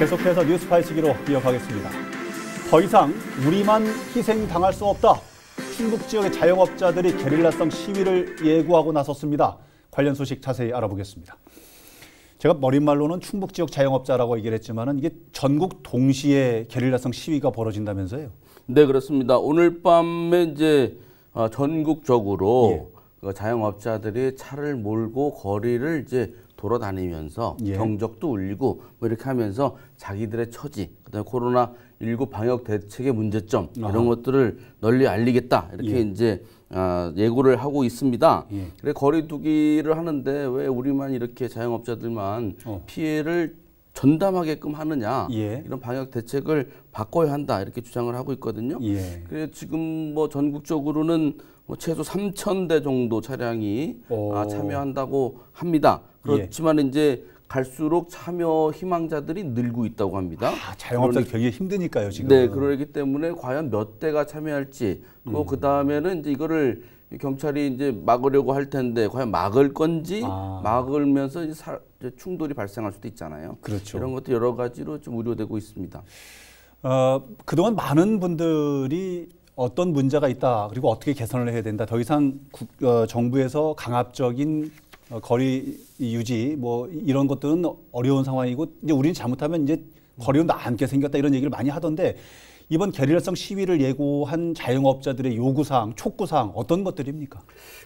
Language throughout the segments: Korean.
계속해서 뉴스파이치기로 이어가겠습니다. 더 이상 우리만 희생당할 수 없다. 충북 지역의 자영업자들이 게릴라성 시위를 예고하고 나섰습니다. 관련 소식 자세히 알아보겠습니다. 제가 머릿말로는 충북 지역 자영업자라고 얘기를 했지만 이게 전국 동시에 게릴라성 시위가 벌어진다면서요? 네, 그렇습니다. 오늘 밤에 이제 아, 전국적으로 예. 그 자영업자들이 차를 몰고 거리를 이제 돌아다니면서 예. 경적도 울리고 뭐 이렇게 하면서 자기들의 처지, 그다음에 코로나 19 방역 대책의 문제점 아하. 이런 것들을 널리 알리겠다 이렇게 예. 이제 어, 예고를 하고 있습니다. 예. 그래 거리두기를 하는데 왜 우리만 이렇게 자영업자들만 어. 피해를 전담하게끔 하느냐 예. 이런 방역 대책을 바꿔야 한다 이렇게 주장을 하고 있거든요. 예. 그래 지금 뭐 전국적으로는 뭐 최소 3천 대 정도 차량이 아, 오. 참여한다고 합니다. 그렇지만 예. 이제 갈수록 참여 희망자들이 늘고 있다고 합니다. 아, 자영업자 그러니, 되게 힘드니까요 지금. 네, 그러기 때문에 과연 몇 대가 참여할지 또그 음. 다음에는 이제 이거를 경찰이 이제 막으려고 할 텐데 과연 막을 건지 아. 막으면서 이제 사, 이제 충돌이 발생할 수도 있잖아요. 그렇죠. 이런 것도 여러 가지로 좀 우려되고 있습니다. 어, 그동안 많은 분들이 어떤 문제가 있다 그리고 어떻게 개선을 해야 된다 더 이상 국, 어, 정부에서 강압적인 어, 거리 유지 뭐 이런 것들은 어려운 상황이고 이제 우리는 잘못하면 이제 거리로 나앉게 생겼다 이런 얘기를 많이 하던데 이번 게릴라성 시위를 예고한 자영업자들의 요구사항, 촉구사항 어떤 것들입니까?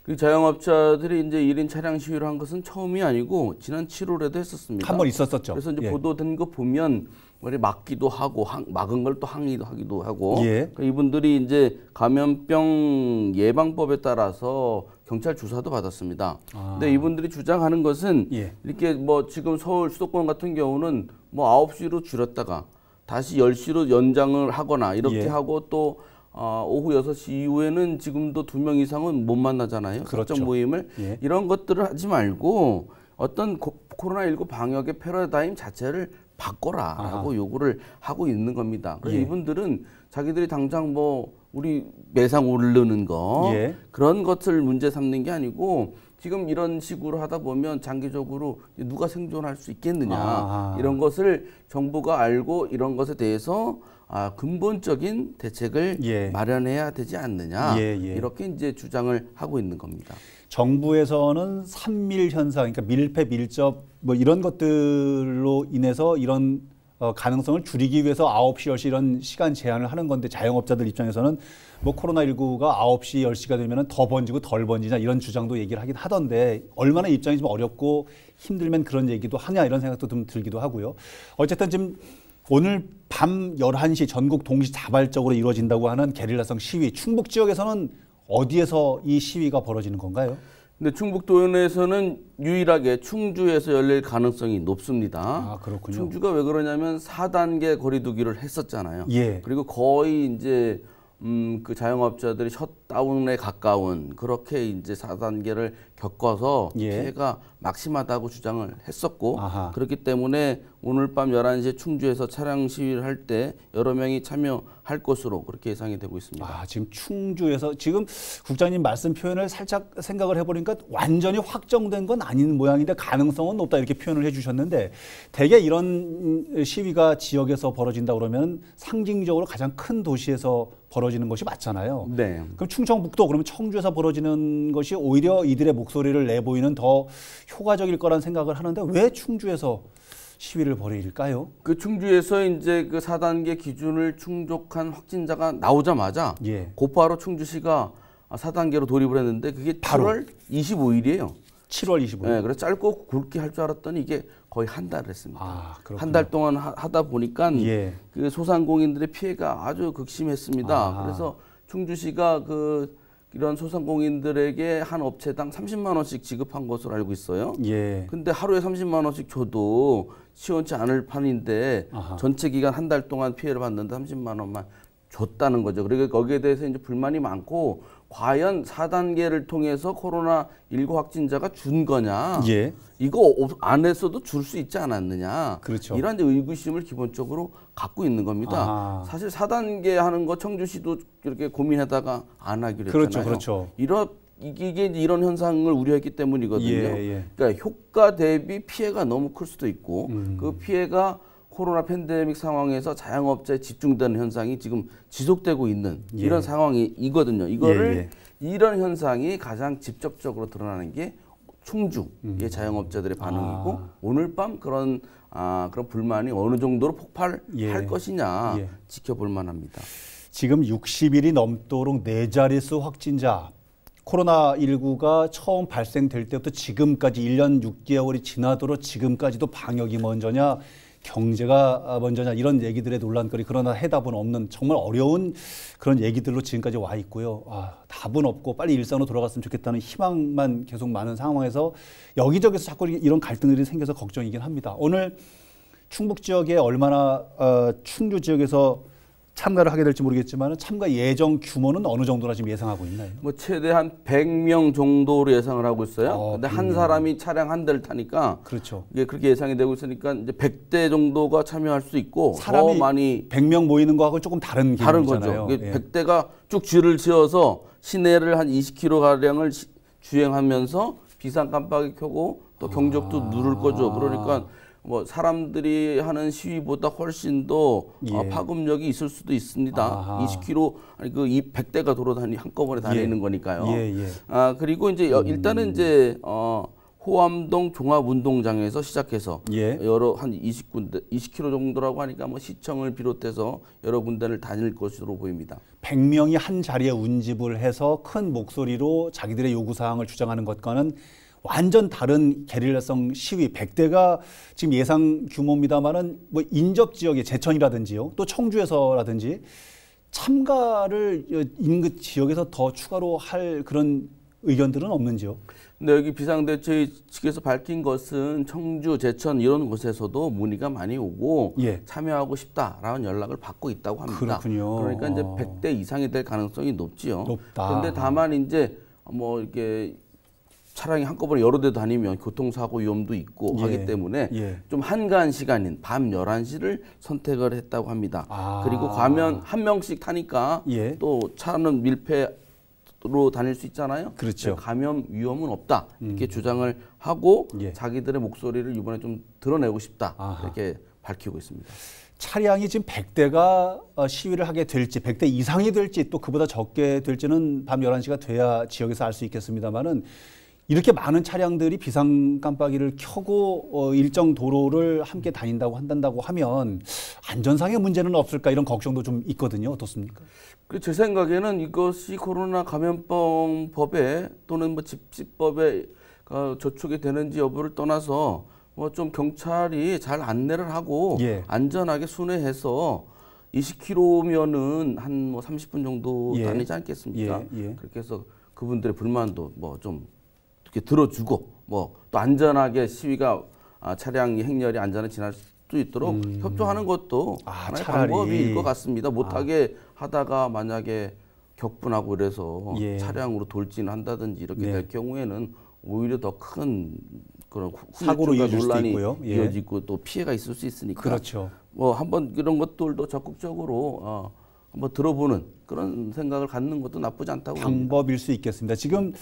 그 자영업자들이 이제 일인 차량 시위를 한 것은 처음이 아니고 지난 7월에도 했었습니다. 한 번 있었었죠. 그래서 이제 예. 보도된 거 보면 막기도 하고 막은 걸 또 항의하기도 도 하고 예. 그러니까 이분들이 이제 감염병 예방법에 따라서 경찰 조사도 받았습니다. 아. 근데 이분들이 주장하는 것은 예. 이렇게 뭐 지금 서울 수도권 같은 경우는 뭐 아홉 시로 줄였다가 다시 열시로 연장을 하거나 이렇게 예. 하고 또 어, 오후 여섯 시 이후에는 지금도 두 명 이상은 못 만나잖아요. 그렇죠. 모임을 예. 이런 것들을 하지 말고 어떤 코로나19 방역의 패러다임 자체를 바꿔라라고 아하. 요구를 하고 있는 겁니다. 그래서 예. 이분들은 자기들이 당장 뭐 우리 매상 오르는 거 예. 그런 것을 문제 삼는 게 아니고 지금 이런 식으로 하다 보면 장기적으로 누가 생존할 수 있겠느냐 아하. 이런 것을 정부가 알고 이런 것에 대해서 아, 근본적인 대책을 예. 마련해야 되지 않느냐 예, 예. 이렇게 이제 주장을 하고 있는 겁니다. 정부에서는 삼밀 현상, 그러니까 밀폐, 밀접 뭐 이런 것들로 인해서 이런 어, 가능성을 줄이기 위해서 9시, 10시 이런 시간 제한을 하는 건데 자영업자들 입장에서는 뭐 코로나19가 9시, 10시가 되면 더 번지고 덜 번지냐 이런 주장도 얘기를 하긴 하던데 얼마나 입장이 좀 어렵고 힘들면 그런 얘기도 하냐 이런 생각도 좀 들기도 하고요. 어쨌든 지금 오늘 밤 11시 전국 동시 자발적으로 이루어진다고 하는 게릴라성 시위 충북 지역에서는 어디에서 이 시위가 벌어지는 건가요? 근데 충북도에서는 유일하게 충주에서 열릴 가능성이 높습니다. 아, 그렇군요. 충주가 왜 그러냐면 4단계 거리두기를 했었잖아요. 예. 그리고 거의 이제 음, 그 자영업자들이 셧다운에 가까운 그렇게 이제 4단계를 겪어서 예. 피해가 막심하다고 주장을 했었고 아하. 그렇기 때문에 오늘 밤 11시에 충주에서 차량 시위를 할 때 여러 명이 참여할 것으로 그렇게 예상이 되고 있습니다. 아, 지금 충주에서 지금 국장님 말씀 표현을 살짝 생각을 해보니까 완전히 확정된 건 아닌 모양인데 가능성은 높다 이렇게 표현을 해주셨는데 대개 이런 시위가 지역에서 벌어진다 그러면 상징적으로 가장 큰 도시에서 벌어지는 것이 맞잖아요. 네. 그럼 충청북도 그러면 청주에서 벌어지는 것이 오히려 이들의 목소리를 내보이는 더 효과적일 거란 생각을 하는데 왜 충주에서 시위를 벌일까요? 그 충주에서 이제 그 4단계 기준을 충족한 확진자가 나오자마자 예. 곧바로 충주시가 4단계로 돌입을 했는데 그게 8월 25일이에요. 7월 25일. 네, 그래서 짧고 굵게 할 줄 알았더니 이게 거의 한 달을 했습니다. 아, 한달 동안 하, 다 보니까 예. 그 소상공인들의 피해가 아주 극심했습니다. 아. 그래서 충주시가 그 이런 소상공인들에게 한 업체당 30만 원씩 지급한 것으로 알고 있어요. 예. 근데 하루에 30만 원씩 줘도 시원치 않을 판인데 아하. 전체 기간 한 달 동안 피해를 받는데 30만 원만 줬다는 거죠. 그러니까 거기에 대해서 이제 불만이 많고 과연 4단계를 통해서 코로나 19 확진자가 준 거냐? 예. 이거 안 했어도 줄 수 있지 않았느냐? 그렇죠. 이런 의구심을 기본적으로 갖고 있는 겁니다. 아. 사실 4단계 하는 거 청주시도 이렇게 고민하다가 안 하기로 했잖아요. 그렇죠. 그렇죠. 이런 이게 이런 현상을 우려했기 때문이거든요. 예, 예. 그러니까 효과 대비 피해가 너무 클 수도 있고 음. 그 피해가 코로나 팬데믹 상황에서 자영업자에 집중되는 현상이 지금 지속되고 있는 예. 이런 상황이거든요. 이거를 예, 예. 이런 현상이 가장 직접적으로 드러나는 게 충주의 음. 자영업자들의 반응이고 아. 오늘 밤 그런 아, 그런 불만이 어느 정도로 폭발할 예. 것이냐 예. 지켜볼 만합니다. 지금 60일이 넘도록 네 자릿수 확진자 코로나19가 처음 발생될 때부터 지금까지 1년 6개월이 지나도록 지금까지도 방역이 먼저냐 경제가 아, 먼저냐 이런 얘기들의 논란거리 그러나 해답은 없는 정말 어려운 그런 얘기들로 지금까지 와 있고요. 아, 답은 없고 빨리 일상으로 돌아갔으면 좋겠다는 희망만 계속 많은 상황에서 여기저기서 자꾸 이런 갈등들이 생겨서 걱정이긴 합니다. 오늘 충북 지역에 얼마나 어, 충주 지역에서 참가를 하게 될지 모르겠지만 참가 예정 규모는 어느 정도나 지금 예상하고 있나요? 뭐 최대한 100명 정도로 예상을 하고 있어요. 어, 근데 100명. 한 사람이 차량 한 대를 타니까 그렇죠. 이게 그렇게 예상이 되고 있으니까 이제 100대 정도가 참여할 수 있고 사람이 더 많이 100명 모이는 거하고 조금 다른 다른 거죠. 그러니까 예. 100대가 쭉 줄을 지어서 시내를 한 20km 가량을 주행하면서 비상 깜빡이 켜고 또 아. 경적도 아. 누를 거죠. 그러니까 뭐 사람들이 하는 시위보다 훨씬 더 어, 예. 파급력이 있을 수도 있습니다. 아하. 20km 아니 그 100대가 돌아다니 한꺼번에 예. 다니는 예. 거니까요. 예, 아 그리고 이제 음. 일단은 이제 어 호암동 종합운동장에서 시작해서 예. 여러 한 20군데 20km 정도라고 하니까 뭐 시청을 비롯해서 여러 군데를 다닐 것으로 보입니다. 100명이 한 자리에 운집을 해서 큰 목소리로 자기들의 요구 사항을 주장하는 것과는 완전 다른 게릴라성 시위 100대가 지금 예상 규모입니다만은 뭐 인접 지역의 제천이라든지요. 또 청주에서라든지 참가를 인근 지역에서 더 추가로 할 그런 의견들은 없는지요? 근데 네, 여기 비상대책 측에서 밝힌 것은 청주, 제천 이런 곳에서도 문의가 많이 오고 예. 참여하고 싶다라는 연락을 받고 있다고 합니다. 그렇군요. 그러니까 이제 100대 아. 이상이 될 가능성이 높지요. 높다. 그런데 다만 이제 뭐 이렇게 차량이 한꺼번에 여러 대 다니면 교통사고 위험도 있고 예. 하기 때문에 예. 좀 한가한 시간인 밤 11시를 선택을 했다고 합니다. 아. 그리고 가면 한 명씩 타니까 예. 또 차는 밀폐로 다닐 수 있잖아요. 그렇죠. 감염 위험은 없다. 이렇게 음. 주장을 하고 예. 자기들의 목소리를 이번에 좀 드러내고 싶다. 아하. 이렇게 밝히고 있습니다. 차량이 지금 100대가 어, 시위를 하게 될지 100대 이상이 될지 또 그보다 적게 될지는 밤 11시가 돼야 지역에서 알 수 있겠습니다만은 이렇게 많은 차량들이 비상 깜빡이를 켜고 어, 일정 도로를 함께 다닌다고 한다고 단 하면 안전상의 문제는 없을까 이런 걱정도 좀 있거든요. 어떻습니까? 그 제 생각에는 이것이 코로나 감염병법에 또는 뭐 집시법에 어, 저촉이 되는지 여부를 떠나서 뭐 좀 경찰이 잘 안내를 하고 예. 안전하게 순회해서 20km면은 한 뭐 30분 정도 예. 다니지 않겠습니까? 예. 예. 그렇게 해서 그분들의 불만도 뭐좀 이렇게 들어주고 뭐 또 안전하게 시위가 아, 차량 행렬이 안전하게 지날 수 있도록 음. 협조하는 것도 아, 하나의 차라리. 방법일 것 같습니다. 못하게 아. 하다가 만약에 격분하고 그래서 예. 차량으로 돌진한다든지 이렇게 네. 될 경우에는 오히려 더 큰 그런 사고로 논란이 예. 이어지고 또 피해가 있을 수 있으니까 그렇죠. 뭐 한번 이런 것들도 적극적으로 어, 한번 들어보는 그런 생각을 갖는 것도 나쁘지 않다고 방법일 수 있겠습니다. 지금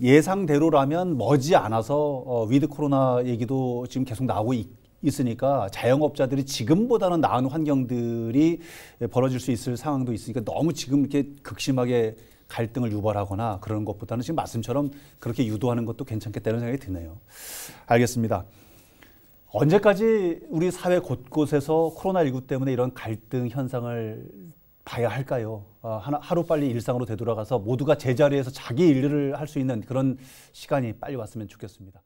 예상대로라면 머지 않아서 어, 위드 코로나 얘기도 지금 계속 나오고 있, 있으니까 자영업자들이 지금보다는 나은 환경들이 벌어질 수 있을 상황도 있으니까 너무 지금 이렇게 극심하게 갈등을 유발하거나 그런 것보다는 지금 말씀처럼 그렇게 유도하는 것도 괜찮겠다는 생각이 드네요. 알겠습니다. 언제까지 우리 사회 곳곳에서 코로나19 때문에 이런 갈등 현상을 봐야 할까요? 아, 하나, 하루빨리 일상으로 되돌아가서 모두가 제자리에서 자기 일을 할 수 있는 그런 시간이 빨리 왔으면 좋겠습니다.